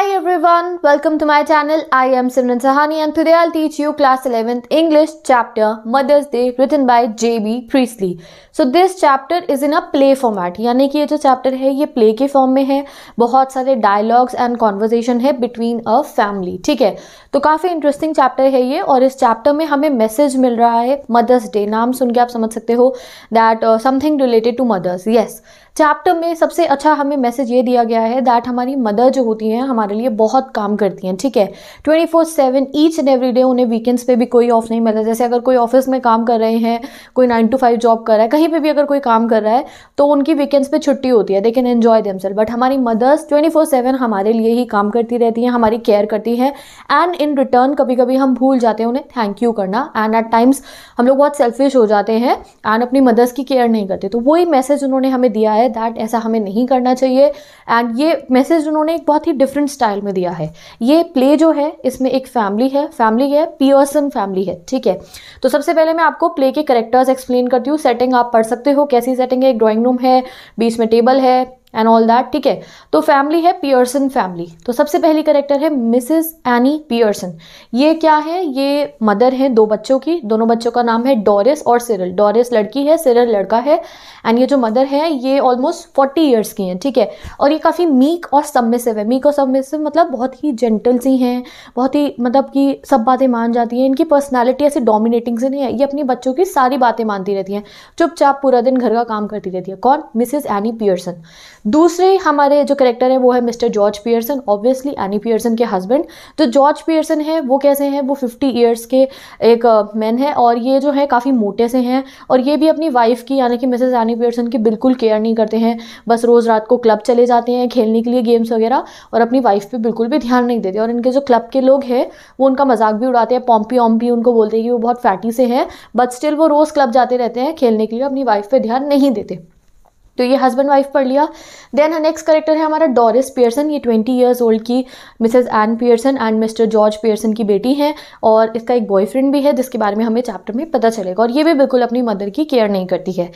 Hi everyone, welcome to my channel. I am Simran Sahani and today I'll teach you class 11th English chapter Mother's Day written by J.B. Priestley. So this chapter is in a play format. यानी कि ये जो chapter है ये play के form में है बहुत सारे dialogues and conversation है between a family. ठीक है तो काफ़ी interesting chapter है ये और इस chapter में हमें message मिल रहा है Mother's Day नाम सुन के आप समझ सकते हो that uh, something related to mothers. Yes. Chapter में सबसे अच्छा हमें मैसेज ये दिया गया है दैट हमारी मदर जो होती हैं हमारे लिए बहुत काम करती हैं ठीक है twenty four seven each and every day उन्हें वीकेंड्स पे भी कोई ऑफ नहीं मिलता जैसे अगर कोई ऑफिस में काम कर रहे हैं कोई नाइन टू फाइव जॉब कर रहा है कहीं पर भी अगर कोई काम कर रहा है तो उनकी वीकेंड्स पर छुट्टी होती है they can enjoy themselves but हमारी मदर्स ट्वेंटी फोर सेवन हमारे लिए ही काम करती रहती हैं हमारी केयर करती हैं एंड इन रिटर्न कभी कभी हम भूल जाते हैं उन्हें थैंक यू करना एंड एट टाइम्स हम लोग बहुत सेल्फिश हो जाते हैं एंड अपनी मदर्स की केयर नहीं करते तो वही मैसेज उन्होंने हमें दिया है है दैट ऐसा हमें नहीं करना चाहिए एंड ये मैसेज उन्होंने एक बहुत ही डिफरेंट स्टाइल में दिया है ये प्ले जो है इसमें एक फैमिली है फैमिली है पियर्सन फैमिली है ठीक है तो सबसे पहले मैं आपको प्ले के करेक्टर्स एक्सप्लेन करती हूँ सेटिंग आप पढ़ सकते हो कैसी सेटिंग है एक ड्राॅइंग रूम है बीच में टेबल है एंड ऑल दैट ठीक है तो फैमिली है पियर्सन फैमिली तो सबसे पहली करेक्टर है मिसेस एनी पियर्सन ये क्या है ये मदर है दो बच्चों की दोनों बच्चों का नाम है डोरिस और सिरल डोरिस लड़की है सिरल लड़का है एंड ये जो मदर है ये ऑलमोस्ट फोर्टी ईयर्स की हैं ठीक है और ये काफ़ी मीक और सबमिसिव है मीक और सबमिसिव मतलब बहुत ही जेंटल सी हैं बहुत ही मतलब कि सब बातें मान जाती हैं इनकी पर्सनैलिटी ऐसी डोमिनेटिंग से नहीं है ये अपने बच्चों की सारी बातें मानती रहती हैं चुपचाप पूरा दिन घर का काम करती रहती है कौन मिसेज एनी पियर्सन दूसरे हमारे जो करेक्टर है वो है Mr George Pearson obviously Annie Pearson के हस्बैंड तो जॉर्ज पियर्सन है वो कैसे हैं वो फिफ्टी ईयर्स के एक मैन uh, है और ये जो है काफ़ी मोटे से हैं और ये भी अपनी वाइफ की यानी कि मिसेज एनी पियर्सन की बिल्कुल केयर नहीं करते हैं बस रोज़ रात को क्लब चले जाते हैं खेलने के लिए गेम्स वगैरह और अपनी वाइफ पर बिल्कुल भी ध्यान नहीं देते और इनके जो क्लब के लोग हैं वो उनका मजाक भी उड़ाते हैं पॉम्पी ओम्पी उनको बोलते हैं कि वो बहुत फैटी से हैं बट स्टिल वो रोज़ क्लब जाते रहते हैं खेलने के लिए अपनी वाइफ पर ध्यान नहीं देते तो ये हस्बैंड वाइफ पढ़ लिया देन नेक्स्ट करेक्टर है हमारा डोरिस पियर्सन ये ट्वेंटी ईयर्स ओल्ड की Mrs Ann Pearson and Mr George Pearson की बेटी हैं और इसका एक बॉयफ्रेंड भी है जिसके बारे में हमें चैप्टर में पता चलेगा और ये भी बिल्कुल अपनी मदर की केयर नहीं करती है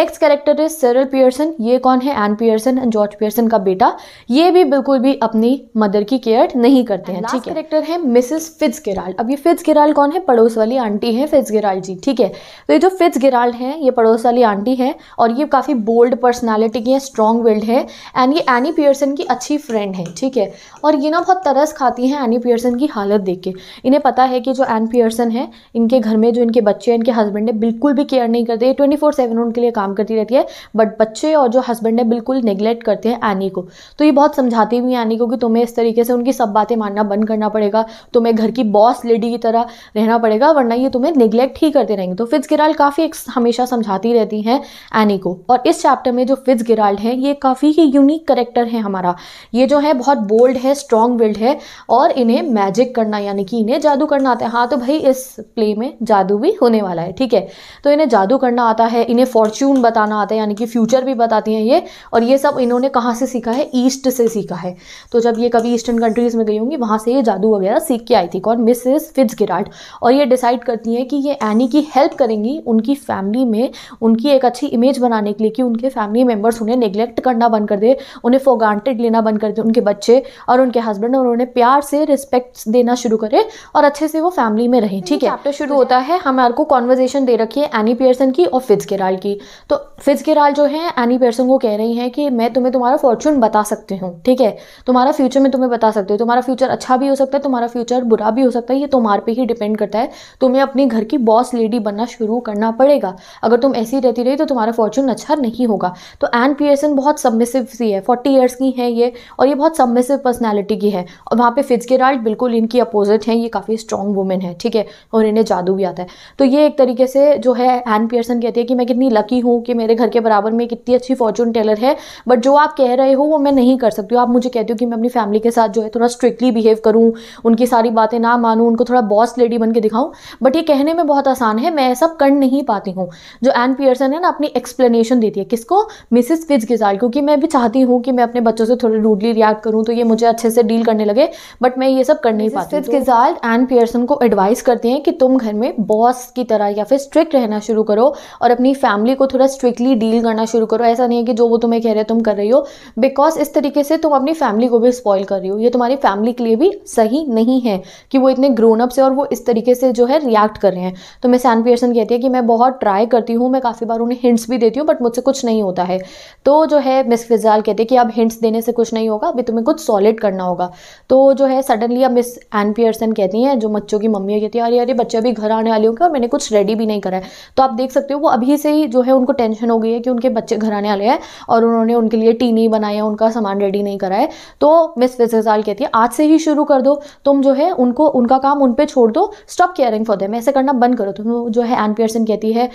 next character is Cyril Pearson ये कौन है Ann Pearson and George Pearson का बेटा ये भी बिल्कुल भी अपनी मदर की केयर नहीं करते हैं ठीक है करेक्टर है मिसेज फिट्स गिराल अब ये फिट्स गिराल्ड कौन है पड़ोस वाली आंटी है फिट्स गिराल जी ठीक है तो ये जो फिट्स गिराल है ये पड़ोस वाली आंटी है और ये काफ़ी बोल्ड पर्सनैलिटी की है स्ट्रॉन्ग विल्ड है एंड ये एनी पियर्सन की अच्छी फ्रेंड है ठीक है और ये ना बहुत तरस खाती हैं एनी पियर्सन की हालत देख के इन्हें पता है कि जो एन पियर्सन है इनके घर में जो इनके बच्चे हैं इनके हस्बैंड है बिल्कुल भी केयर नहीं करते ट्वेंटी फोर सेवन उनके लिए काम करती रहती है बट बच्चे और जो हस्बैंड है बिल्कुल नेग्लेक्ट करते हैं एनी को तो ये बहुत समझाती हुई एनी को कि तुम्हें इस तरीके से उनकी सब बातें मानना बंद करना पड़ेगा तुम्हें घर की बॉस लेडी की तरह रहना पड़ेगा वरना ये तुम्हें निगलेक्ट ही करते रहेंगे तो फिजिकराल काफ़ी हमेशा समझाती रहती हैं एनी को और इस चैप्टर में जो फिज गिराल्ड है ये काफ़ी ही यूनिक करेक्टर है हमारा ये जो है बहुत बोल्ड है स्ट्रॉन्ग विल्ड है और इन्हें मैजिक करना यानी कि इन्हें जादू करना आता है हाँ तो भाई इस प्ले में जादू भी होने वाला है ठीक है तो इन्हें जादू करना आता है इन्हें फॉर्च्यून बताना आता है यानी कि फ्यूचर भी बताती हैं ये और ये सब इन्होंने कहाँ से सीखा है ईस्ट से सीखा है तो जब ये कभी ईस्टर्न कंट्रीज़ में गई होंगी वहाँ से ये जादू वगैरह सीख के आई थी कौन मिसेस फिज गिराल्ड और ये डिसाइड करती हैं कि ये एनी की हेल्प करेंगी उनकी फैमिली में उनकी एक अच्छी इमेज बनाने के लिए कि उनके फैमिली मेम्बर्स उन्हें निगलेक्ट करना बंद कर दे उन्हें फोगान्टेड लेना बंद कर दे उनके बच्चे और उनके हस्बैंड और उन्हें प्यार से रिस्पेक्ट देना शुरू करें और अच्छे से वो फैमिली में रहें ठीक है चैप्टर हम्म, शुरू तो होता है हमारे को कॉन्वर्जेशन दे रखी है एनी पियर्सन की और फिज केराल की तो फिज़ केराल जो है एनी पियर्सन को कह रही है कि मैं तुम्हें तुम्हारा फॉर्चून बता सकती हूँ ठीक है तुम्हारा फ्यूचर में तुम्हें बता सकती हूँ तुम्हारा फ्यूचर अच्छा भी हो सकता है तुम्हारा फ्यूचर बुरा भी हो सकता है ये तुम्हारे पे ही डिपेंड करता है तुम्हें अपने घर की बॉस लेडी बनना शुरू करना पड़ेगा अगर तुम ऐसी रहती रही तो तुम्हारा फॉर्चून अच्छा नहीं होगा होगा तो एन पियर्सन बहुत सबमिसिव सी है फोर्टी ईयर्स की हैं ये और ये बहुत सबमिसिव पर्सनैलिटी की है और वहाँ पे फिजगेराल्ट बिल्कुल इनकी अपोजिट हैं ये काफ़ी स्ट्रॉन्ग वुमेन है ठीक है और इन्हें जादू भी आता है तो ये एक तरीके से जो है एन पियर्सन कहती है कि मैं कितनी लकी हूँ कि मेरे घर के बराबर में कितनी अच्छी फॉर्चून टेलर है बट जो आप कह रहे हो वो मैं नहीं कर सकती हूँ आप मुझे कहती हो कि मैं अपनी फैमिली के साथ जो है थोड़ा स्ट्रिक्टली बिहेव करूँ उनकी सारी बातें ना मानूँ उनको थोड़ा बॉस लेडी बन के दिखाऊँ बट ये कहने में बहुत आसान है मैं ऐसा कर नहीं पाती हूँ जो एन पियर्सन है ना अपनी एक्सप्लेनेशन देती है किसको को मिसेस फिज गिजार्ड क्योंकि मैं भी चाहती हूँ कि मैं अपने बच्चों से थोड़ी रूडली रिएक्ट करूँ तो ये मुझे अच्छे से डील करने लगे बट मैं ये सब कर नहीं पाती फिज गिजार्ड एंड पियर्सन को एडवाइस करते हैं कि तुम घर में बॉस की तरह या फिर स्ट्रिक्ट रहना शुरू करो और अपनी फैमिली को थोड़ा स्ट्रिक्टली डील करना शुरू करो ऐसा नहीं है कि जो वो तुम्हें कह रहे हैं तुम कर रही हो बिकॉज इस तरीके से तुम अपनी फैमिली को भी स्पॉयल कर रही हो ये तुम्हारी फैमिली के लिए भी सही नहीं है कि वो इतने ग्रोन अप से और वो इस तरीके से जो है रिएक्ट कर रहे हैं तो मैं सैन पियर्सन कहती है कि मैं बहुत ट्राई करती हूँ मैं काफ़ी बार उन्हें हिंट्स भी देती हूँ बट मुझसे कुछ नहीं होता है तो जो है मिस फिजाल कहते हैं कि अब हिंट्स देने से कुछ नहीं होगा अभी तुम्हें कुछ सॉलिड करना होगा तो जो है सडनली अब मिस एन पियर्सन कहती हैं जो बच्चों की मम्मी कहती है अरे अरे बच्चे अभी घर आने वाले होंगे और मैंने कुछ रेडी भी नहीं करा है तो आप देख सकते हो वो अभी से ही जो है उनको टेंशन हो गई है कि उनके बच्चे घर आने वाले हैं और उन्होंने उनके लिए टी नहीं बनाया उनका सामान रेडी नहीं करा है तो मिस फिजाल कहती है आज से ही शुरू कर दो तुम जो है उनको उनका काम उन पर छोड़ दो स्टॉप केयरिंग फॉर देम ऐसे करना बंद करो तुम तो जो है एन पियर्सन कहती है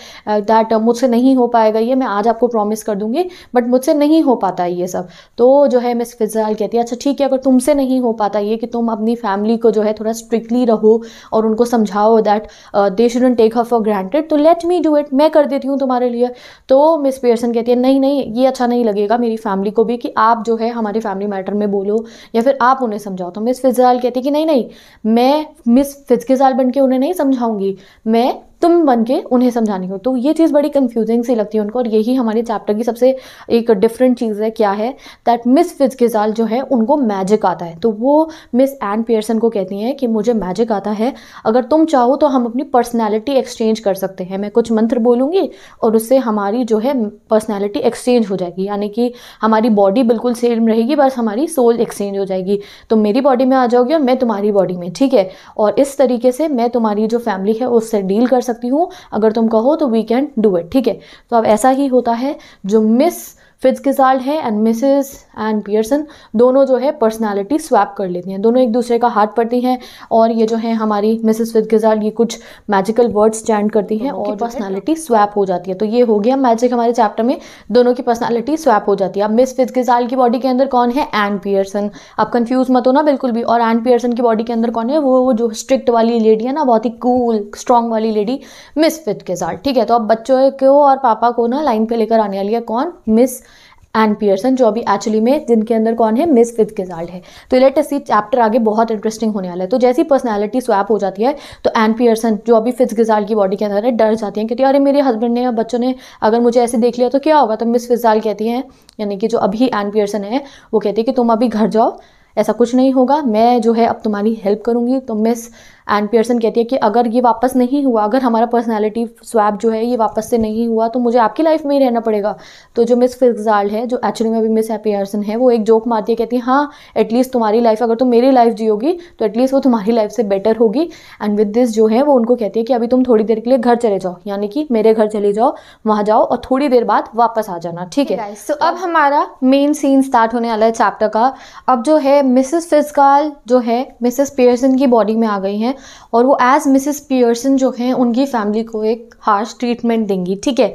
दैट मुझसे नहीं हो पाएगा ये मैं आज आपको प्रॉमिस रिवाइज़ कर दूंगी बट मुझसे नहीं हो पाता ये सब तो जो है मिस फिजाल कहती है अच्छा ठीक है अगर तुमसे नहीं हो पाता ये कि तुम अपनी फैमिली को जो है थोड़ा स्ट्रिक्टली रहो और उनको समझाओ that they shouldn't take her for granted तो लेट मी डू इट मैं कर देती हूँ तुम्हारे लिए तो मिस पियर्सन कहती है नहीं नहीं ये अच्छा नहीं लगेगा मेरी फैमिली को भी कि आप जो है हमारे फैमिली मैटर में बोलो या फिर आप उन्हें समझाओ तो मिस फिजाल कहती है कि नहीं नहीं मैं मिस फिजगिजाल बन के उन्हें नहीं समझाऊंगी मैं तुम बन के उन्हें समझाने को तो ये चीज़ बड़ी कन्फ्यूजिंग सी लगती है उनको और यही हमारे चैप्टर की सबसे एक डिफरेंट चीज़ है क्या है दैट मिस फिजगिजाल जो है उनको मैजिक आता है तो वो मिस एंड पियर्सन को कहती हैं कि मुझे मैजिक आता है अगर तुम चाहो तो हम अपनी पर्सनैलिटी एक्सचेंज कर सकते हैं मैं कुछ मंत्र बोलूँगी और उससे हमारी जो है पर्सनैलिटी एक्सचेंज हो जाएगी यानी कि हमारी बॉडी बिल्कुल सेम रहेगी बस हमारी सोल एक्सचेंज हो जाएगी तुम तो मेरी बॉडी में आ जाओगी और मैं तुम्हारी बॉडी में ठीक है और इस तरीके से मैं तुम्हारी जो फैमिली है उससे डील कर सकती सकती हूँ अगर तुम कहो तो वी कैन डू इट ठीक है तो अब ऐसा ही होता है जो मिस फिट्सगिसाल्ड है एंड मिसेस एंड पियर्सन दोनों जो है पर्सनालिटी स्वैप कर लेती हैं दोनों एक दूसरे का हाथ पड़ती हैं और ये जो है हमारी मिसेस फिट्सगिसाल्ड ये कुछ मैजिकल वर्ड्स चैंड करती हैं तो और पर्सनालिटी स्वैप हो जाती है तो ये हो गया मैजिक हमारे चैप्टर में दोनों की पर्सनैलिटी स्वैप हो जाती है अब मिस फिट्सगिसाल्ड की बॉडी के अंदर कौन है एंड पियर्सन अब कन्फ्यूज मत हो ना बिल्कुल भी और एंड पियर्सन की बॉडी के अंदर कौन है वो वो जो स्ट्रिक्ट वाली लेडी है ना बहुत ही कूल स्ट्रॉन्ग वाली लेडी मिस फिट के ठीक है तो अब बच्चों को और पापा को ना लाइन पे लेकर आने वाली है कौन मिस एंड पियर्सन जो अभी एक्चुअली में जिनके अंदर कौन है मिस गिजाल्ट है तो लेट एस सी चैप्टर आगे बहुत इंटरेस्टिंग होने वाला है तो जैसी पर्सनैलिटी स्वैप हो जाती है तो एन पियर्सन जो अभी गिजाल की बॉडी के अंदर है डर जाती है कहती है अरे मेरे हस्बैंड ने या बच्चों ने अगर मुझे ऐसे देख लिया तो क्या होगा तो मिस फिजाल कहती हैं यानी कि जो अभी एन पियर्सन है वो कहती है कि तुम अभी घर जाओ ऐसा कुछ नहीं होगा मैं जो है अब तुम्हारी हेल्प करूंगी तो मिस एंड पियर्सन कहती है कि अगर ये वापस नहीं हुआ अगर हमारा पर्सनैलिटी स्वैप जो है ये वापस से नहीं हुआ तो मुझे आपकी लाइफ में ही रहना पड़ेगा तो जो मिस फिजाल है जो एक्चुअली में अभी मिस है पियर्सन है वो एक जोक मारती है कहती है हाँ एटलीस्ट तुम्हारी लाइफ अगर तुम मेरी लाइफ जियोगी तो एटलीस्ट वो तुम्हारी लाइफ से बेटर होगी एंड विद दिस जो है वो उनको कहती है कि अभी तुम थोड़ी देर के लिए घर चले जाओ यानी कि मेरे घर चले जाओ वहाँ जाओ और थोड़ी देर बाद वापस आ जाना ठीक है सो अब हमारा मेन सीन स्टार्ट होने वाला है चैप्टर का अब जो है मिसेस फिजकाल जो है मिसेस पियर्सन की बॉडी में आ गई हैं हैं और वो एज मिसेस पियर्सन जो हैं उनकी फैमिली को एक हार्श ट्रीटमेंट देंगी ठीक है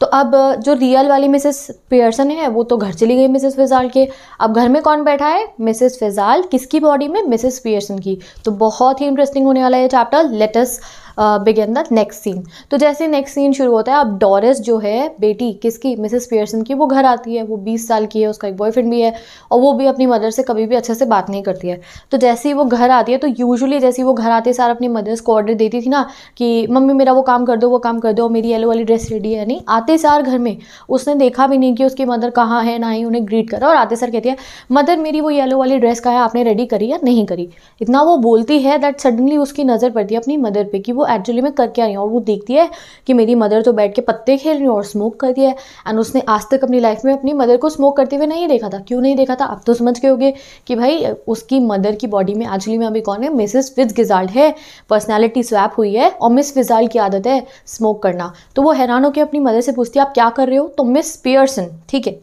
तो अब जो रियल वाली मिसेस पियर्सन है वो तो घर चली गई मिसेस फिजाल के अब घर में कौन बैठा है मिसेस फिजाल किसकी बॉडी में मिसेस पियर्सन की तो बहुत ही इंटरेस्टिंग होने वाला है chapter latest begin the next scene तो जैसे नेक्स्ट सीन शुरू होता है अब डॉरिस जो है बेटी किसकी मिसेस पियर्सन की वो घर आती है वो बीस साल की है उसका एक बॉयफ्रेंड भी है और वो भी अपनी मदर से कभी भी अच्छे से बात नहीं करती है तो जैसे ही वो घर आती है तो यूजली जैसे ही वो घर आती है सारा अपनी मदर्स को ऑर्डर देती थी ना कि मम्मी मेरा वो काम कर दो वो काम कर दो मेरी येलो वाली ड्रेस रेडी है नहीं आते सार घर में उसने देखा भी नहीं कि उसकी मदर कहाँ है ना ही उन्हें ग्रीट करा और आते सर कहती है मदर मेरी वो येलो वाली ड्रेस का है आपने रेडी करी या नहीं करी इतना वो बोलती है दैट सडनली उसकी नज़र पड़ती है अपनी मदर पर कि वो वो एक्चुअली में कर क्या रही हूँ और वो देखती है कि मेरी मदर तो बैठ के पत्ते खेल रही हूँ और स्मोक कर रही है एंड उसने आज तक अपनी लाइफ में अपनी मदर को स्मोक करते हुए नहीं देखा था क्यों नहीं देखा था आप तो समझ गए होगे कि भाई उसकी मदर की बॉडी में एक्चुअली में अभी कौन है मिसेस फिज गिजाल्ट है पर्सनैलिटी स्वैप हुई है और मिस विजाल की आदत है स्मोक करना तो वो हैरान होकर अपनी मदर से पूछती है आप क्या कर रहे हो तो मिस पियर्सन ठीक है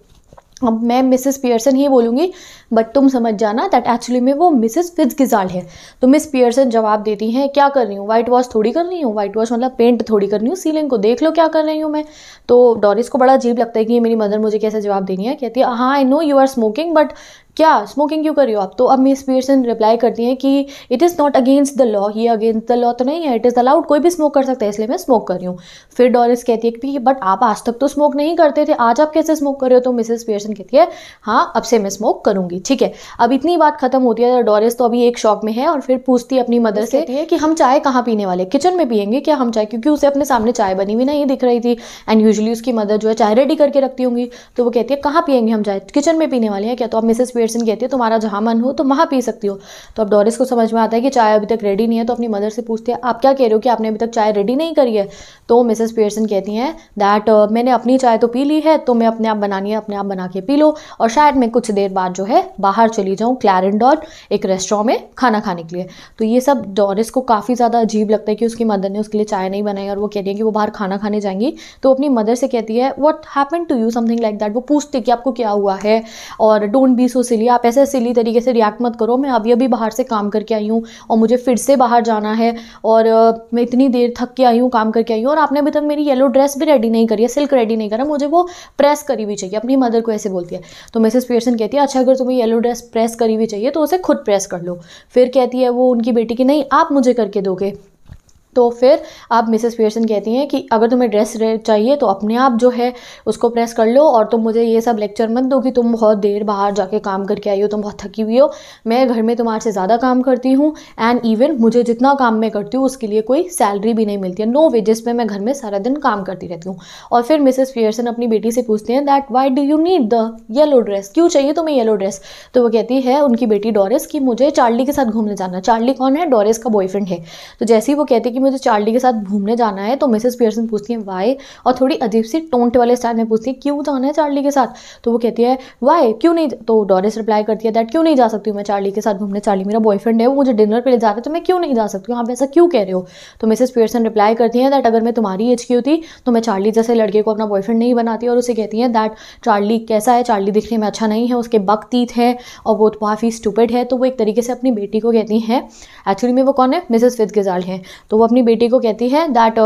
अब मैं मिसेस पियर्सन ही बोलूँगी बट तुम समझ जाना दैट एक्चुअली में वो मिसेस फिट्सगिजाल्ड है तो मिस पियर्सन जवाब देती हैं क्या कर रही हूँ वाइट वॉश थोड़ी कर रही हूँ वाइट वॉश मतलब पेंट थोड़ी कर रही हूँ सीलिंग को देख लो क्या कर रही हूँ मैं तो डॉरिस को बड़ा अजीब लगता है कि ये मेरी मदर मुझे कैसे जवाब देनी है कहती है हाँ I know you are smoking but क्या स्मोकिंग क्यों कर रही हो आप तो अब मिस पियर्सन रिप्लाई करती हैं कि it is not against the law ये अगेंस्ट द लॉ तो नहीं है इट इज़ अलाउड कोई भी स्मोक कर सकता है इसलिए मैं स्मोक कर रही हूँ फिर डॉरिस कहती है कि बट आप आज तक तो स्मोक नहीं करते थे आज आप कैसे स्मोक कर रहे हो तो मिसेस पियर्सन कहती है हाँ अब से मैं स्मोक करूंगी ठीक है अब इतनी बात खत्म होती है डॉरिस तो अभी एक शौक में है और फिर पूछती है अपनी मदर से कि हम चाय कहाँ पीने वाले किचन में पियेंगे क्या हम चाय क्योंकि उसे अपने सामने चाय बनी हुई नहीं दिख रही थी एंड यूजली उसकी मदर जो है चाय रेडी करके रखती होंगी तो वो कहती है कहाँ पियेंगे हम चाय किचन में पीने वाले हैं क्या तो अब मिसेस पियर्सन कहती है तुम्हारा जहाँ मन हो तो वहाँ पी सकती हो तो अब डोरिस को समझ में आता है कि चाय अभी तक रेडी नहीं है तो अपनी मदर से पूछती है आप क्या कह रहे हो कि आपने अभी तक चाय रेडी नहीं करी है तो मिसेस पियर्सन कहती हैं दैट मैंने अपनी चाय तो पी ली है तो मैं अपने आप बनानी है अपने आप बना के पी लो और शायद मैं कुछ देर बाद जो है बाहर चली जाऊँ क्लैरेंडॉन एक रेस्टोरेंट में खाना खाने के लिए तो ये सब डोरिस को काफ़ी ज़्यादा अजीब लगता है कि उसकी मदर ने उसके लिए चाय नहीं बनाई और वो कह रही है कि वो बाहर खाना खाने जाएंगी तो अपनी मदर से कहती है what happen to you something like that वो पूछते कि आपको क्या हुआ है और डोंट बी सो सिली आप ऐसे सिली तरीके से रिएक्ट मत करो मैं अभी अभी बाहर से काम करके आई हूँ और मुझे फिर से बाहर जाना है और मैं इतनी देर थक के आई हूँ काम करके आई हूँ और आपने अभी तक मेरी येलो ड्रेस भी रेडी नहीं करी है सिल्क रेडी नहीं करा मुझे वो प्रेस करी हुई चाहिए अपनी मदर को ऐसे बोलती है तो मिसेस पियर्सन कहती है अच्छा अगर तुम्हें येलो ड्रेस प्रेस करी हुई चाहिए तो उसे खुद प्रेस कर लो फिर कहती है वो उनकी बेटी की नहीं आप मुझे करके दोगे तो फिर आप मिसेस पियर्सन कहती हैं कि अगर तुम्हें ड्रेस चाहिए तो अपने आप जो है उसको प्रेस कर लो और तुम मुझे ये सब लेक्चर मत दो कि तुम बहुत देर बाहर जाके काम करके आई हो तुम बहुत थकी हुई हो मैं घर में तुम्हारे से ज़्यादा काम करती हूँ एंड इवन मुझे जितना काम मैं करती हूँ उसके लिए कोई सैलरी भी नहीं मिलती है नो वेजेस पर मैं घर में सारा दिन काम करती रहती हूँ और फिर मिसेस पियर्सन अपनी बेटी से पूछती हैं that why do you need the yellow dress क्यों चाहिए तुम्हें येलो ड्रेस तो वो कहती है उनकी बेटी डॉरिस कि मुझे चार्ली के साथ घूमने जाना चार्ली कौन है डॉरिस का बॉयफ्रेंड है तो जैसे ही वो कहती कि मुझे चार्ली के साथ घूमने जाना है तो मिसेस पियर्सन पूछती है वाई और थोड़ी अजीब सी टोंट वाले स्टाइल में पूछती है क्यों जाना है चार्ली के साथ तो वो कहती है वाई क्यों नहीं तो डॉरिस रिप्लाई करती है दैट क्यों नहीं जा सकती हूँ मैं चार्ली के साथ घूमने चार्ली मेरा बॉयफ्रेंड है वो मुझे डिनर पर ले जा रहा है तो मैं क्यों नहीं जा सकती हूँ आप ऐसा क्यों कह रहे हो तो मिसेस पियर्सन रिप्लाई करती हैं दैट अगर मैं तुम्हारी एज की होती तो मैं चार्ली जैसे लड़के को अपना बॉयफ्रेंड नहीं बनाती और उसे कहती है दैट चार्ली कैसा है चार्ली दिखने में अच्छा नहीं है उसके बक तीत है और वो काफ़ी स्टूपेड है तो वो एक तरीके से अपनी बेटी को कहती हैं एक्चुअली में वो कौन है मिसेस फिथ हैं तो वो अपनी बेटी को कहती है दैट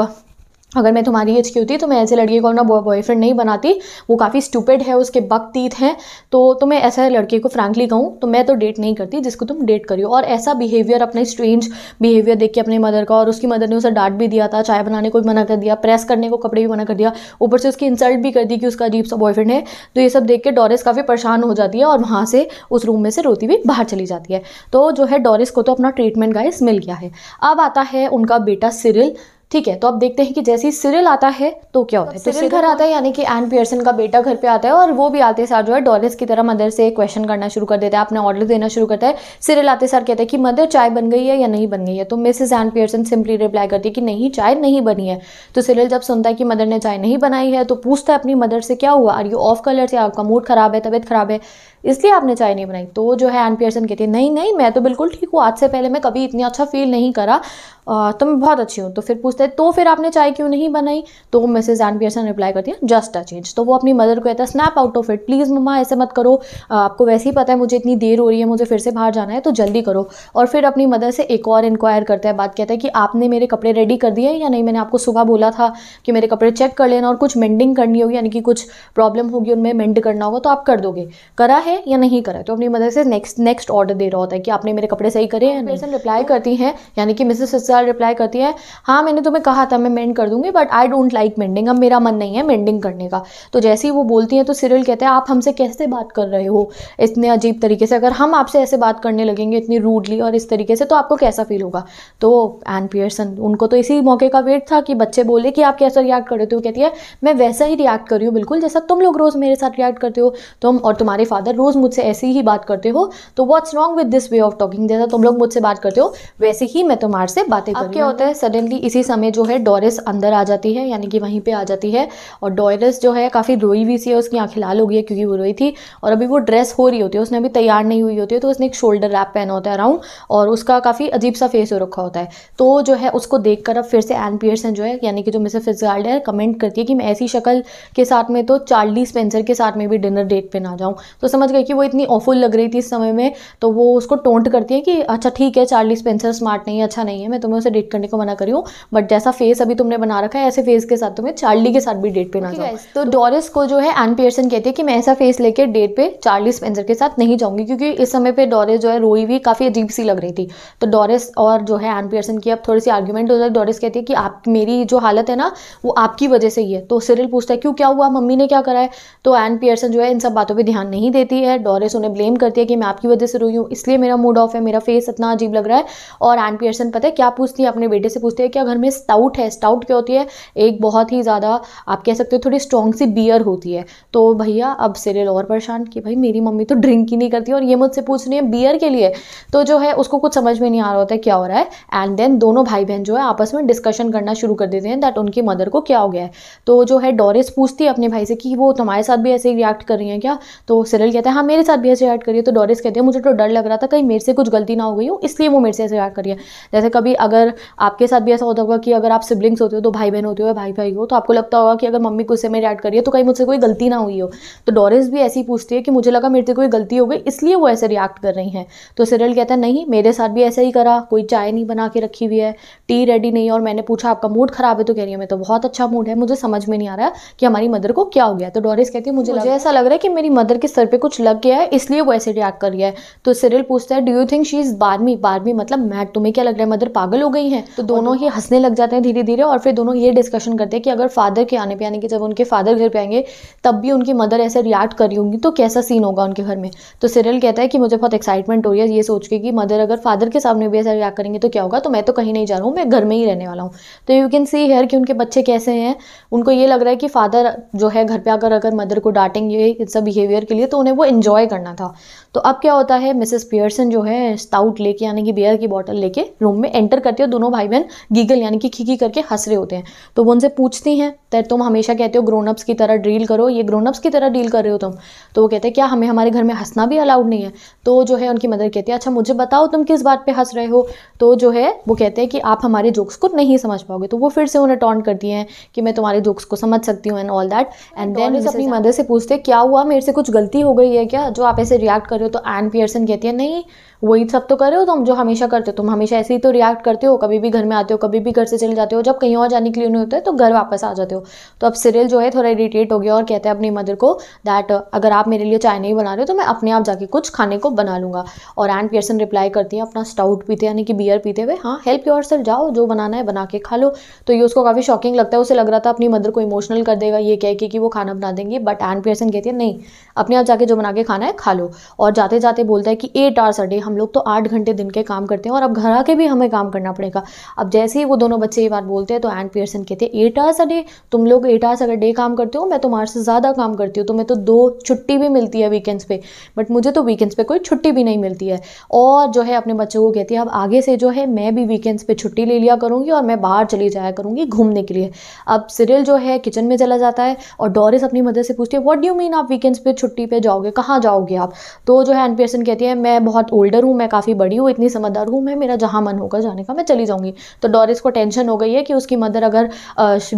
अगर मैं तुम्हारी एज की होती तो मैं ऐसे लड़के को अपना बॉयफ्रेंड नहीं बनाती वो काफ़ी स्टूपेड है उसके बकतीत हैं तो तो मैं ऐसे लड़के को फ्रैंकली कहूँ तो मैं तो डेट नहीं करती जिसको तुम डेट करियो और ऐसा बिहेवियर अपने स्ट्रेंज बिहेवियर देख के अपने मदर का और उसकी मदर ने उसे डांट भी दिया था चाय बनाने को भी मना कर दिया प्रेस करने को कपड़े भी मना कर दिया ऊपर से उसकी इंसल्ट भी कर दी कि उसका अजीब सा बॉयफ्रेंड है तो ये सब देख के डॉरिस काफ़ी परेशान हो जाती है और वहाँ से उस रूम में से रोती हुई बाहर चली जाती है तो जो है डॉरिस को तो अपना ट्रीटमेंट गाइस मिल गया है अब आता है उनका बेटा सिरिल ठीक है तो अब देखते हैं कि जैसे ही सिरिल आता है तो क्या होता है तो सिरिल घर आता है यानी कि एन पियर्सन का बेटा घर पे आता है और वो भी आते सार जो है डॉलिस की तरह मदर से क्वेश्चन करना शुरू कर देता है अपने ऑर्डर देना शुरू करता है सिरिल आते सार कहते हैं कि मदर चाय बन गई है या नहीं बन गई है तो Mrs Ann Pearson simply reply करती है कि नहीं चाय नहीं बनी है तो सिरिल जब सुनता है कि मदर ने चाय नहीं बनाई है तो पूछता है अपनी मदर से क्या हुआ आर यू ऑफ कलर से आपका मूड खराब है तबियत खराब है इसलिए आपने चाय नहीं बनाई तो जो है एन पियर्सन कहती है नहीं नहीं मैं तो बिल्कुल ठीक हूँ आज से पहले मैं कभी इतना अच्छा फील नहीं करा तो मैं बहुत अच्छी हूँ तो फिर पूछते हैं तो फिर आपने चाय क्यों नहीं बनाई तो मिसेज एन पियर्सन रिप्लाई करती है जस्ट अ चेंज तो वो अपनी मदर को कहता है snap out of it please mama ऐसे मत करो आपको वैसे ही पता है मुझे इतनी देर हो रही है मुझे फिर से बाहर जाना है तो जल्दी करो और फिर अपनी मदर से एक और इंक्वायर करता है बात कहता है कि आपने मेरे कपड़े रेडी कर दिए या नहीं मैंने आपको सुबह बोला था कि मेरे कपड़े चेक कर लेना और कुछ मेंडिंग करनी होगी यानी कि कुछ प्रॉब्लम होगी उनमें मेंड करना होगा तो आप कर दोगे करा है हैं या नहीं करा है तो अपनी मदर से नेक्स्ट नेक्स्ट ऑर्डर दे रहा होता है कि आपने मेरे कपड़े सही करे हैं पर्सन रिप्लाई करती हैं यानी कि मिसेस सिस्टर रिप्लाई करती है हाँ मैंने तुम्हें कहा था मैं मेंड कर दूंगी but I don't like mending अब मेरा मन नहीं है मेंडिंग करने का तो जैसे ही वो बोलती हैं तो सिरिल कहते हैं आप हमसे कैसे बात कर रहे हो इतने अजीब तरीके से अगर हम आपसे ऐसे बात करने लगेंगे इतनी रूडली और इस तरीके से तो आपको कैसा फील होगा तो एन पियर्सन उनको तो इसी मौके का वेट था कि बच्चे बोले कि आप कैसा रिएक्ट कर रहे हो कहती है मैं वैसा ही रिएक्ट कर रही हूँ बिल्कुल जैसा तुम लोग रोज़ मेरे साथ रिएक्ट करते हो तुम और तुम्हारे फादर रोज़ मुझसे ऐसी ही बात करते हो तो what's wrong with this way of talking जैसा तुम लोग मुझसे बात करते हो वैसे ही मैं तुम्हारे से बातें अब क्या होता है सडनली इसी समय जो है डोरिस अंदर आ जाती है यानी कि वहीं पर आ जाती है और डोरिस जो है काफ़ी रोई हुई सी है उसकी आँखें लाल हो गई है क्योंकि वो रोई थी और अभी वो ड्रेस हो रही होती है उसने अभी तैयार नहीं हुई होती है तो उसने एक शोल्डर रैप पहना होता है अराउंड और उसका काफ़ी अजीब सा फेस हो रखा होता है तो जो है उसको देख अब फिर से एन पियर्सन जो है यानी कि जो मिसेस फिजगाल्ड है कमेंट करती है कि मैं ऐसी शक्ल के साथ में तो चार्ली स्पेंसर के साथ में भी डिनर डेट पे ना जाऊँ तो समझ समझ गई कि वो इतनी ऑफुल लग रही थी इस समय में तो वो उसको टोंट करती है कि अच्छा ठीक है चार्ली स्पेंसर स्मार्ट नहीं है अच्छा नहीं है मैं तुम्हें उसे डेट करने को मना करी हूँ बट जैसा फेस अभी तुमने बना रखा है ऐसे फेस के साथ तुम्हें चार्ली के साथ भी डेट पे ना जाओ तो डोरिस तो को जो है एन पियर्सन कहती है कि मैं ऐसा फेस लेके डेट पे चार्ली स्पेंसर के साथ नहीं जाऊंगी क्योंकि इस समय पर डोरिस जो है रोई भी काफ़ी अजीब सी लग रही थी तो डोरिस और जो है एन पियर्सन की अब थोड़ी सी आर्ग्यूमेंट हो जाए डोरिस कहती है कि आप मेरी जो हालत है ना वो आपकी वजह से ही है तो सिरिल पूछता है क्यों क्या हुआ मम्मी ने क्या करा है तो एन पियर्सन जो है इन सब बातों पर ध्यान नहीं देती करती है डोरिस उन्हें ब्लेम करती है कि मैं आपकी वजह से रोई हूँ इसलिए मेरा मूड ऑफ है मेरा फेस इतना अजीब लग रहा है और एन पियर्सन पता है क्या पूछती है अपने बेटे से पूछती है क्या घर में स्टाउट है स्टाउट क्या होती है एक बहुत ही ज़्यादा आप कह सकते हो थोड़ी स्ट्रॉन्ग सी बियर होती है तो भैया अब सिरियल और परेशान कि भाई मेरी मम्मी तो ड्रिंक ही नहीं करती और ये मुझसे पूछ रही है बियर के लिए तो जो है उसको कुछ समझ में नहीं आ रहा होता है क्या हो रहा है एंड देन दोनों भाई बहन जो है आपस में डिस्कशन करना शुरू कर देते हैं दैट उनकी मदर को क्या हो गया है तो जो है डोरिस पूछती है अपने भाई से कि वो तुम्हारे साथ भी ऐसे ही रिएक्ट कर रही है क्या तो सिरियल कहता कहता है हाँ मेरे साथ भी ऐसे ऐड करिए तो डोरिस कहती है मुझे तो डर लग रहा था कहीं मेरे से कुछ गलती ना हो गई हो इसलिए वो मेरे से ऐसे ऐड करिए जैसे कभी अगर आपके साथ भी ऐसा होता होगा कि अगर आप सिबलिंग्स होते हो तो भाई बहन होते हो या भाई भाई हो तो आपको लगता होगा कि अगर मम्मी से मेरे ऐड करिए तो कहीं मुझसे कोई गलती ना हुई हो तो डोरिस भी ऐसी पूछती है कि मुझे लगा मेरे से कोई गलती हो गई इसलिए वो ऐसे रिएक्ट कर रही हैं तो सिरल कहता है नहीं मेरे साथ भी ऐसा ही करा कोई चाय नहीं बना के रखी हुई है टी रेडी नहीं और मैंने पूछा आपका मूड खराब है तो कह रही है मैं तो बहुत अच्छा मूड है मुझे समझ में नहीं आ रहा कि हमारी मदर को क्या हो गया तो डोरिस कहती है मुझे ऐसा लग रहा है कि मेरी मदर के सर पर कुछ कुछ लग गया है इसलिए वो ऐसे रिएक्ट कर गया है तो सिरिल पूछता है do you think she is बारहवीं बारहवीं मतलब मैट तुम्हें क्या लग रहा है मदर पागल हो गई हैं तो दोनों ही हंसने लग जाते हैं धीरे धीरे और फिर दोनों ये डिस्कशन करते हैं कि अगर फादर के आने पर यानी कि जब उनके फादर घर पर आएंगे तब भी उनकी मदर ऐसे रिएक्ट करी होंगी तो कैसा सीन होगा उनके घर में तो सिरिल कहता है कि मुझे बहुत एक्साइटमेंट हो रही है ये सोच के कि मदर अगर फादर के सामने भी ऐसा रिएक्ट करेंगे तो क्या होगा तो मैं तो कहीं नहीं जा रहा हूँ मैं घर में ही रहने वाला हूँ तो यू कैन सी हेयर कि उनके बच्चे कैसे हैं उनको ये लग रहा है कि फादर जो है घर पर आकर अगर मदर को डांटेंगे इस बिहेवियर के लिए तो उन्हें वो को इन्जॉय करना था तो अब क्या होता है मिसेस पियर्सन जो है स्टाउट लेके यानी कि बियर की बॉटल लेके रूम में एंटर करती है दोनों भाई बहन गीगल यानी कि खिकी करके हंस रहे होते हैं तो वो उनसे पूछती हैं तो तुम हमेशा कहते हो ग्रोनअप्स की तरह डील करो ये ग्रोनअप्स की तरह डील कर रहे हो तुम तो वो कहते हैं क्या हमें हमारे घर में हंसना भी अलाउड नहीं है तो जो है उनकी मदर कहती है अच्छा मुझे बताओ तुम किस बात पर हंस रहे हो तो जो है वो कहते हैं कि आप हमारे जोक्स को नहीं समझ पाओगे तो वो फिर से उन्हें टॉन्ट करती हैं कि मैं तुम्हारे जोक्स को समझ सकती हूँ and all that and then अपनी मदर से पूछते क्या हुआ मेरे से कुछ गलती हो गई रही है क्या जो आप ऐसे रिएक्ट कर रहे हो तो एन पियर्सन कहती है नहीं वही सब तो कर रहे हो तुम जो हमेशा करते हो तुम हमेशा ऐसे ही तो रिएक्ट करते हो कभी भी घर में आते हो कभी भी घर से चले जाते हो जब कहीं और जाने के लिए नहीं होता है तो घर वापस आ जाते हो तो अब सिरिल जो है थोड़ा इरीटेट हो गया और कहते हैं अपनी मदर को दैट अगर आप मेरे लिए चाय नहीं बना रहे हो तो मैं अपने आप जाके कुछ खाने को बना लूँगा और एन पियर्सन रिप्लाई करती है अपना स्टाउट पीते यानी कि बियर पीते हुए हाँ हेल्प योर सर जाओ जो बनाना है बना के खा लो तो ये उसको काफ़ी शॉकिंग लगता है उसे लग रहा था अपनी मदर को इमोशनल कर देगा ये कह के कि वो खाना बना देंगे बट एन पियर्सन कहती है नहीं अपने आप जाके जो बना के खाना है खा लो और जाते जाते बोलता है कि एट आवर्स अ डे हम लोग तो आठ घंटे दिन के काम करते हैं और अब घर आके भी हमें काम करना पड़ेगा अब जैसे ही वो दोनों बच्चे ये बात बोलते हैं तो एंड पियर्सन कहते हैं एट आवर्स अ डे तुम लोग एट आवर्स अगर डे काम करते हो मैं तुम्हारे से ज़्यादा काम करती हूँ तुम्हें तो दो छुट्टी भी मिलती है वीकेंड्स पे बट मुझे तो वीकेंड्स पे कोई छुट्टी भी नहीं मिलती है और जो है अपने बच्चों को कहती है अब आगे से जो है मैं भी वीकेंड्स पे छुट्टी ले लिया करूँगी और मैं बाहर चली जाया करूँगी घूमने के लिए अब सीरियल जो है किचन में चला जाता है और डोरिस अपनी मदर से पूछती है व्हाट डू मीन आप वीकेंड्स पे छुट्टी पे जाओगे कहाँ जाओगे आप तो जो है एन पीयरसन कहती है मैं बहुत ओल्डर हूँ मैं काफ़ी बड़ी हूँ इतनी समझदार हूँ मैं मेरा जहाँ मन होगा जाने का मैं चली जाऊँगी तो डॉरिस को टेंशन हो गई है कि उसकी मदर अगर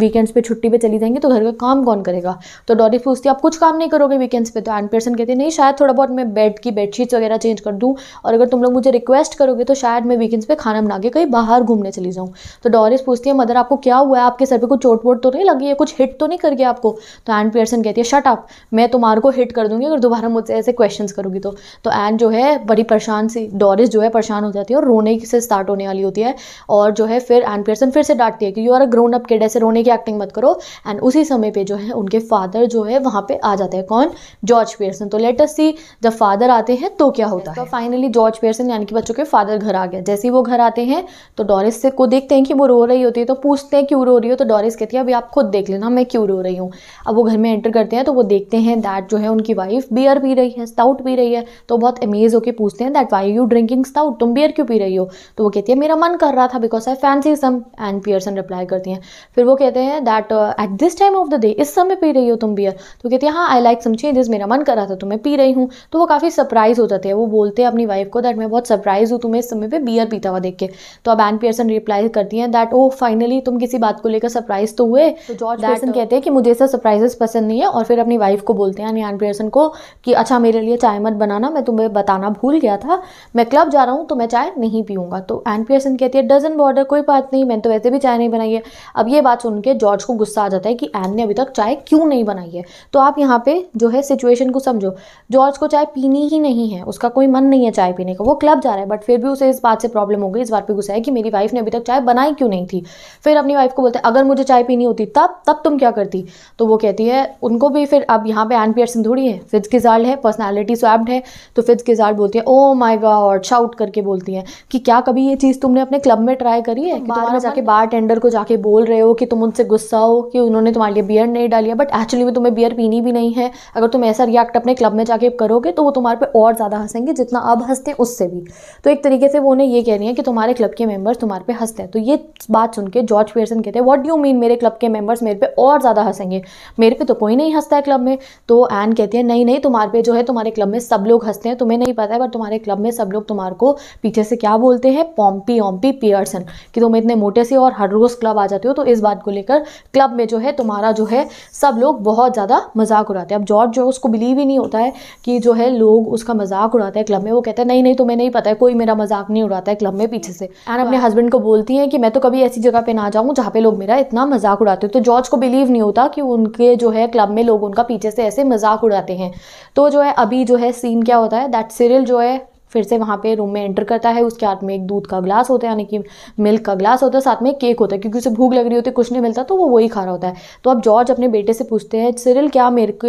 वीकेंड्स पर छुट्टी पर चली जाएंगी तो घर का काम कौन करेगा तो डॉरिस पूछती है आप कुछ काम नहीं करोगे वीकेंड्स पर तो एन पीयरसन कहती है नहीं शायद थोड़ा बहुत मैं बेड की बेडशीट्स वगैरह चेंज कर दूँ और अगर तुम लोग मुझे रिक्वेस्ट करोगे तो शायद मैं वीकेंड्स पर खाना बना के कहीं बाहर घूमने चली जाऊँ तो डॉरिस पूछती है मदर आपको क्या हुआ है आपके सर पर कुछ चोट वोट तो नहीं लगी है कुछ हिट तो नहीं कर गया आपको तो एंड पियर्सन कहती है शट अप मैं तुम्हारे को हिट कर दूंगी अगर दोबारा बार हम मुझसे ऐसे क्वेश्चंस करोगी तो तो एन जो है बड़ी परेशान सी डोरिस जो है परेशान हो जाती है और रोने से स्टार्ट होने वाली होती है और जो है फिर एन पियर्सन फिर से डांटती है कि you are a grown up kid ऐसे रोने की एक्टिंग मत करो एंड उसी समय पर जो है उनके फादर जो है वहाँ पर आ जाते हैं कौन जॉर्ज पियर्सन तो लेटस सी जब फादर आते हैं तो क्या होता है तो फाइनली जॉर्ज पियर्सन यानी कि बच्चों के फादर घर आ गया जैसे ही वो घर आते हैं तो डोरिस से को देखते हैं कि वो रो रही होती है तो पूछते हैं क्यों रो रही हो तो डोरिस कहती है अभी आप खुद देख लेना मैं क्यों रो रही हूँ अब वो घर में एंटर करते हैं तो वो देखते हैं दैट जो है उनकी वाइफ भी बियर पी रही है स्टाउट पी रही है तो बहुत अमेज होकर पूछते हैं that why you drinking stout तुम बियर क्यों पी रही हो तो वो कहती है मेरा मन कर रहा था because I fancy some and Pearson reply करती हैं फिर वो कहते हैं that at this time of the day इस समय पी रही हो तुम बियर तो कहती है हाँ आई लाइक सम चेंजेस मेरा मन कर रहा था तो मैं पी रही हूँ तो वो काफ़ी सरप्राइज हो जाते हैं वो बोलते हैं अपनी वाइफ को दैट मैं बहुत सरप्राइज हूँ तुम्हें इस समय पर बियर पीता हुआ देख के तो अब एन पियर्सन रिप्लाई करती हैं दैट ओ फाइनली तुम किसी बात को लेकर सरप्राइज तो हुए तो जॉर्ज पियर्सन कहते हैं कि मुझे ऐसा सरप्राइजेस पसंद नहीं है और फिर अपनी वाइफ को बोलते हैं यानी एन पियर्सन को कि अच्छा मेरे लिए चाय मत बनाना मैं तुम्हें बताना भूल गया था मैं क्लब जा रहा हूँ तो मैं चाय नहीं पीऊँगा तो एन पियर्सन कहती है डजन बॉर्डर कोई बात नहीं मैंने तो वैसे भी चाय नहीं बनाई है अब ये बात सुन के जॉर्ज को गुस्सा आ जाता है कि एन ने अभी तक चाय क्यों नहीं बनाई है तो आप यहाँ पर जो है सिचुएशन को समझो जॉर्ज को चाय पीनी ही नहीं है उसका कोई मन नहीं है चाय पीने का वो क्लब जा रहा है बट फिर भी उसे इस बात से प्रॉब्लम हो गई इस बात पर गुस्सा है कि मेरी वाइफ ने अभी तक चाय बनाई क्यों नहीं थी फिर अपनी वाइफ को बोलते अगर मुझे चाय पीनी होती तब तब तुम क्या करती तो वो कहती है उनको भी फिर अब यहाँ पे एन पियर्सन थोड़ी है फिर किजाल है पर्सनैलिटी स्वैप्ड है तो फिर किजाल बोलती है ओ माई गॉड शाउट करके बोलती हैं कि क्या कभी ये चीज़ तुमने अपने क्लब में ट्राई करी है कि तुम्हारा जाके बार टेंडर को जाके बोल रहे हो कि तुम उनसे गुस्सा हो कि उन्होंने तुम्हारे लिए बियर नहीं डाली बट एक्चुअली में तुम्हें बियर पीनी भी नहीं है अगर तुम ऐसा रिएक्ट अपने क्लब में जाके करोगे तो वो तुम्हारे पे और ज़्यादा हंसेंगे जितना अब हंसते हैं उससे भी तो एक तरीके से वो उन्हें ये कह रही है कि तुम्हारे क्लब के मेम्बर्स तुम्हारे पे हंसते हैं तो ये बात सुन के जॉर्ज पियर्सन कहते हैं वॉट डू मीन मेरे क्लब के मेम्बर्स मेरे पे और ज़्यादा हंसेंगे मेरे पे तो कोई नहीं हंसता है क्लब में तो एन कहती है नहीं नहीं तुम तुम्हारे पे जो है तुम्हारे क्लब में सब लोग हंसते हैं तुम्हें नहीं पता है पर तुम्हारे क्लब में सब लोग तुम्हारे को पीछे से क्या बोलते हैं पॉम्पी ओम्पी पियर्सन कि तुम इतने मोटे से और हर रोज़ क्लब आ जाते हो तो इस बात को लेकर क्लब में जो है तुम्हारा जो है सब लोग बहुत ज़्यादा मजाक उड़ाते हैं अब जॉर्ज जो है उसको बिलीव ही नहीं होता है कि जो है लोग उसका मजाक उड़ाते हैं क्लब में वो कहते हैं नहीं नहीं तुम्हें नहीं पता है कोई मेरा मजाक नहीं उड़ाता है क्लब में पीछे से एंड अपने हस्बैंड को बोलती हैं कि मैं तो कभी ऐसी जगह पर ना जाऊँ जहाँ पे लोग मेरा इतना मजाक उड़ाते हो तो जॉर्ज को बिलीव नहीं होता कि उनके जो है क्लब में लोग उनका पीछे से ऐसे मजाक उड़ाते हैं तो जो है अभी जो है सीन क्या होता है दैट सीरियल जो है फिर से वहाँ पे रूम में एंटर करता है उसके हाथ में एक दूध का ग्लास होता है यानी कि मिल्क का ग्लास होता है साथ में एक केक होता है क्योंकि उसे भूख लग रही होती है कुछ नहीं मिलता तो वो वही खा रहा होता है तो अब जॉर्ज अपने बेटे से पूछते हैं सिरिल क्या मेरे को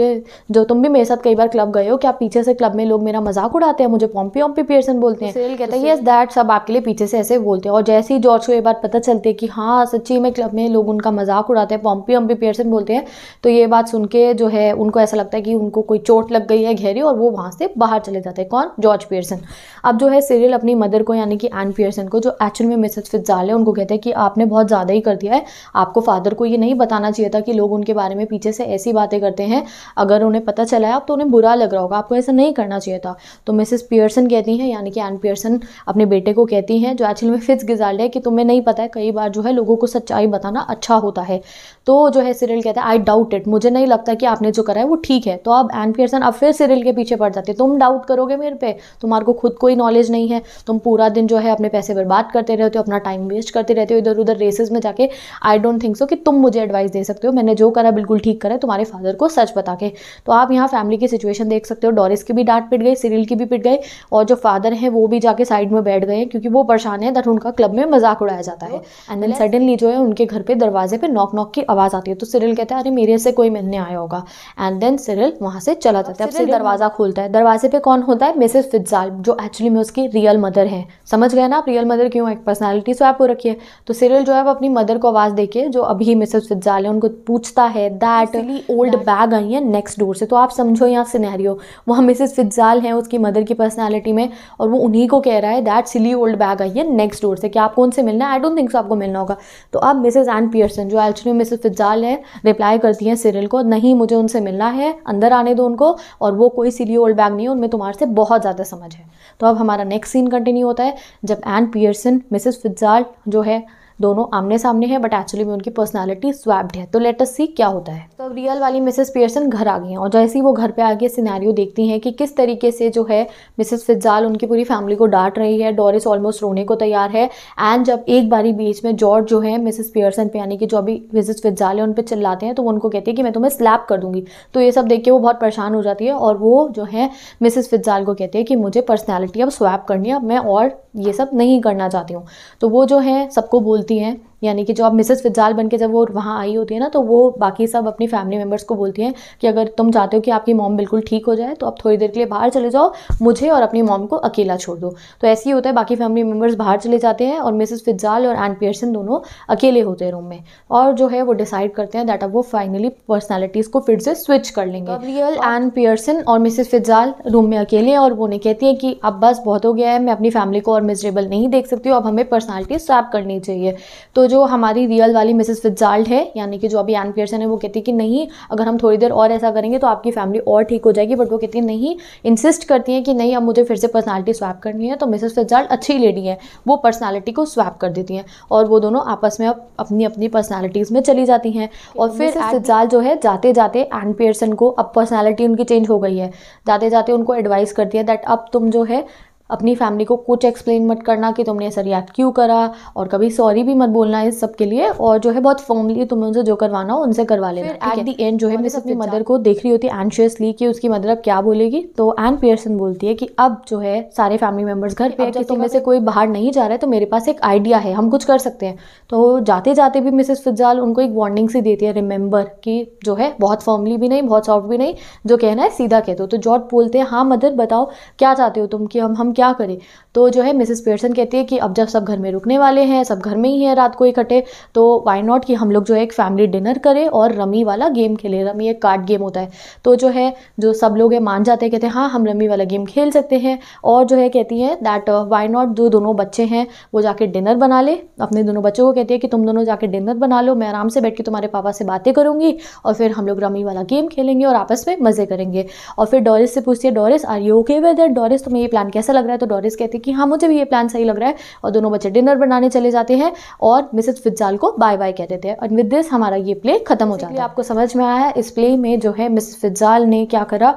जो तुम भी मेरे साथ कई बार क्लब गए हो क्या पीछे से क्लब में लोग मेरा मजाक उड़ाते हैं मुझे पॉम्पी ओम्पी पियर्सन बोलते हैं सिरिल तो कहता है येस तो दैट सब आपके लिए पीछे से ऐसे बोलते हैं और जैसे ही जॉर्ज को ये बात पता चलती है कि हाँ सच्ची में क्लब में लोग उनका मजाक उड़ाते हैं पॉम्पी ओम्पी पियर्सन बोलते हैं तो ये बात सुन के जो है उनको ऐसा लगता है कि उनको कोई चोट लग गई है घेरी और वो वहाँ से बाहर चले जाते हैं कौन जॉर्ज पियर्सन अब जो है सीरियल अपनी मदर को यानी कि एन पियर्सन को जो एक्चुअल में मिसेज फिजाल है उनको कहते हैं कि आपने बहुत ज़्यादा ही कर दिया है आपको फादर को ये नहीं बताना चाहिए था कि लोग उनके बारे में पीछे से ऐसी बातें करते हैं अगर उन्हें पता चला है आप तो उन्हें बुरा लग रहा होगा आपको ऐसा नहीं करना चाहिए था तो मिसेस पियर्सन कहती हैं यानी कि एन पियर्सन अपने बेटे को कहती हैं जो एक्चुअल में फिज गिजाल है कि तुम्हें नहीं पता है कई बार जो है लोगों को सच्चाई बताना अच्छा होता है तो जो है सिरिल कहता है आई डाउट इट मुझे नहीं लगता कि आपने जो करा है वो ठीक है तो अब एन पियर्सन अब फिर सिरिल के पीछे पड़ जाते तुम डाउट करोगे मेरे पे तुम्हारे को खुद कोई नॉलेज नहीं है तुम पूरा दिन जो है अपने पैसे बर्बाद करते रहते हो अपना टाइम वेस्ट करते रहते हो इधर उधर रेसेस में जाके आई डोंट थिंक सो कि तुम मुझे एडवाइस दे सकते हो मैंने जो करा बिल्कुल ठीक करा है तुम्हारे फादर को सच बता के तो आप यहाँ फैमिली की सिचुएशन देख सकते हो डॉरिस की भी डांट पिट गई सिरिल की भी पिट गई और जो फादर हैं वो भी जाके साइड में बैठ गए क्योंकि वो परेशान है दट उनका क्लब में मजाक उड़ाया जाता है एंड देन सडनली जो है उनके घर पर दरवाजे पर नॉक नॉक की आवाज़ आती है तो सिरिल कहता है अरे मेरे से कोई मिलने आया होगा एंड देन सिरिल वहाँ से चला जाता है अब सिरिल दरवाज़ा खोलता है दरवाजे पे कौन होता है मिसेस फिजाल जो एक्चुअली में उसकी रियल मदर है समझ गए ना आप रियल मदर क्यों एक पर्सनैलिटी स्वैप हो रखी है तो सिरिल जो है वो अपनी मदर को आवाज़ दे के जो अभी मिसेस फिजाल है उनको पूछता है दैट ओल्ड बैग आई है नेक्स्ट डोर से तो आप समझो यहाँ सिनेरियो वहाँ मिसेस फिजाल हैं उसकी मदर की पर्सनैलिटी में और वो उन्हीं को कह रहा है that silly old bag I है नेक्स्ट डोर से क्या आपको उनसे मिलना है आई डोंट थिंक सो आपको मिलना होगा तो अब मिसेज एंड पियर्सन जो एक्चुअली मिसेज इस्तजाल है रिप्लाई करती हैं सीरियल को नहीं मुझे उनसे मिलना है अंदर आने दो उनको और वो कोई सीरियो ओल्ड बैग नहीं है उनमें तुम्हारे से बहुत ज़्यादा समझ है तो अब हमारा नेक्स्ट सीन कंटिन्यू होता है जब एन पियर्सन मिसेस फिजाल जो है दोनों आमने सामने हैं बट एक्चुअली में उनकी पर्सनैलिटी स्वैप्ड है तो लेटेस्ट सी क्या होता है तो रियल वाली मिसेस पियर्सन घर आ गई हैं और जैसे ही वो घर पे आके सिनेरियो देखती हैं कि किस तरीके से जो है मिसेस फिजाल उनकी पूरी फैमिली को डांट रही है डोरिस ऑलमोस्ट रोने को तैयार है एंड जब एक बारी बीच में जॉर्ज जो है मिसेस पियर्सन पे यानी कि जो अभी मिसेस फिजाल है उन पर चिल्लाते हैं तो वो उनको कहती है कि मैं तुम्हें स्लैप कर दूंगी तो ये सब देख के वो बहुत परेशान हो जाती है और वो जो है मिसेस फिजाल को कहती है कि मुझे पर्सनैलिटी अब स्वैप करनी है अब मैं और ये सब नहीं करना चाहती हूँ तो वो जो है सबको बोलती होती हैं यानी कि जो आप मिसेस फिजाल बन के जब वो वहाँ आई होती है ना तो वो बाकी सब अपनी फैमिली मेम्बर्स को बोलती हैं कि अगर तुम चाहते हो कि आपकी मॉम बिल्कुल ठीक हो जाए तो आप थोड़ी देर के लिए बाहर चले जाओ मुझे और अपनी मॉम को अकेला छोड़ दो तो ऐसे ही होता है बाकी फैमिली मेम्बर्स बाहर चले जाते हैं और मिसेस फिजाल और एंड पियर्सन दोनों अकेले होते हैं रूम में और जो है वो डिसाइड करते हैं दैट अब वो फाइनली पर्सनैलिटीज़ को फिर से स्विच कर लेंगे रियल एंड पियर्सन और मिसेस फिजाल रूम में अकेले हैं और वो उन्हें कहती है कि अब बस बहुत हो गया है मैं अपनी फैमिली को और मिजरेबल नहीं देख सकती हूँ अब हमें पर्सनैलिटी स्वैप करनी चाहिए तो जो हमारी रियल वाली मिसेस फिजाल्ट है यानी कि जो अभी एन पियर्सन है वो कहती है कि नहीं अगर हम थोड़ी देर और ऐसा करेंगे तो आपकी फैमिली और ठीक हो जाएगी बट वो कहती है नहीं इंसिस्ट करती हैं कि नहीं अब मुझे फिर से पर्सनैलिटी स्वैप करनी है तो मिसेस फिजाल्ट अच्छी लेडी है वो पर्सनैलिटी को स्वैप कर देती हैं और वो दोनों आपस में अब अपनी अपनी पर्सनैलिटीज़ में चली जाती हैं तो और फिर फिजाल जो है जाते जाते एन पियर्सन को अब पर्सनैलिटी उनकी चेंज हो गई है जाते जाते उनको एडवाइस करती है दैट अब तुम जो है अपनी फैमिली को कुछ एक्सप्लेन मत करना कि तुमने ऐसा रिएक्ट क्यों करा और कभी सॉरी भी मत बोलना इस सब के लिए और जो है बहुत फॉर्मली तुम उनसे जो करवाना हो उनसे करवा लेना एट द एंड जो है मैं अपनी मदर को देख रही होती है एनशियसली कि उसकी मदर अब क्या बोलेगी तो एन पियर्सन बोलती है कि अब जो है सारे फैमिली मेम्बर्स घर पे कि तुम्हें से कोई बाहर नहीं जा रहा है तो मेरे पास एक आइडिया है हम कुछ कर सकते हैं तो जाते जाते भी मिसेस फिजाल उनको एक वार्निंग सी देती है रिमेंबर कि जो है बहुत फॉर्मली भी नहीं बहुत सॉफ्ट भी नहीं जो कहना है सीधा कह दो तो जॉर्ज बोलते हैं हाँ मदर बताओ क्या चाहते हो तुम कि हम हम क्या करें तो जो है मिसेस पेयरसन कहती है कि अब जब सब घर में रुकने वाले हैं सब घर में ही हैं रात को इकट्ठे तो वाई नॉट कि हम लोग जो है एक फैमिली डिनर करें और रमी वाला गेम खेलें रमी एक कार्ड गेम होता है तो जो है जो सब लोग है मान जाते हैं कहते हैं हाँ हम रमी वाला गेम खेल सकते हैं और जो है कहती है दैट वाई नॉट जो दोनों बच्चे हैं वो जाके डिनर बना ले अपने दोनों बच्चों को कहती है कि तुम दोनों जाके डिनर बना लो मैं आराम से बैठ के तुम्हारे पापा से बातें करूँगी और फिर हम लोग रमी वाला गेम खेलेंगे और आपस में मज़े करेंगे और फिर डोरिस से पूछती है Doris are you okay whether Doris तुम्हें ये प्लान कैसा लग रहा है तो डोरिस कहती है कि हाँ मुझे भी ये प्लान सही लग रहा है और दोनों बच्चे डिनर बनाने चले जाते हैं और मिसेज फिजाल को बाय बाय कह देते हैं और विद दिस हमारा ये प्ले खत्म हो जाता है आपको समझ में आया है इस प्ले में जो है मिस फिजाल ने क्या करा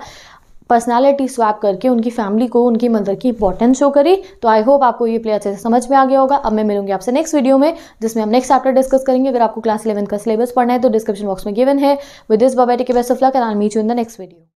पर्सनालिटी स्वैप करके उनकी फैमिली को उनकी मदर की इंपॉर्टेंस शो करी तो आई होप आपको ये प्ले अच्छे से समझ में आ गया होगा अब मैं मिलूंगी आपसे नेक्स्ट वीडियो में जिसमें हम नेक्स्ट चैप्टर डिस्कस करेंगे अगर आपको क्लास इलेवन का सिलेबस पढ़ना है तो डिस्क्रिप्शन बॉक्स में गिवन है विद दिस बाबा के best of luck and I meet you in the next video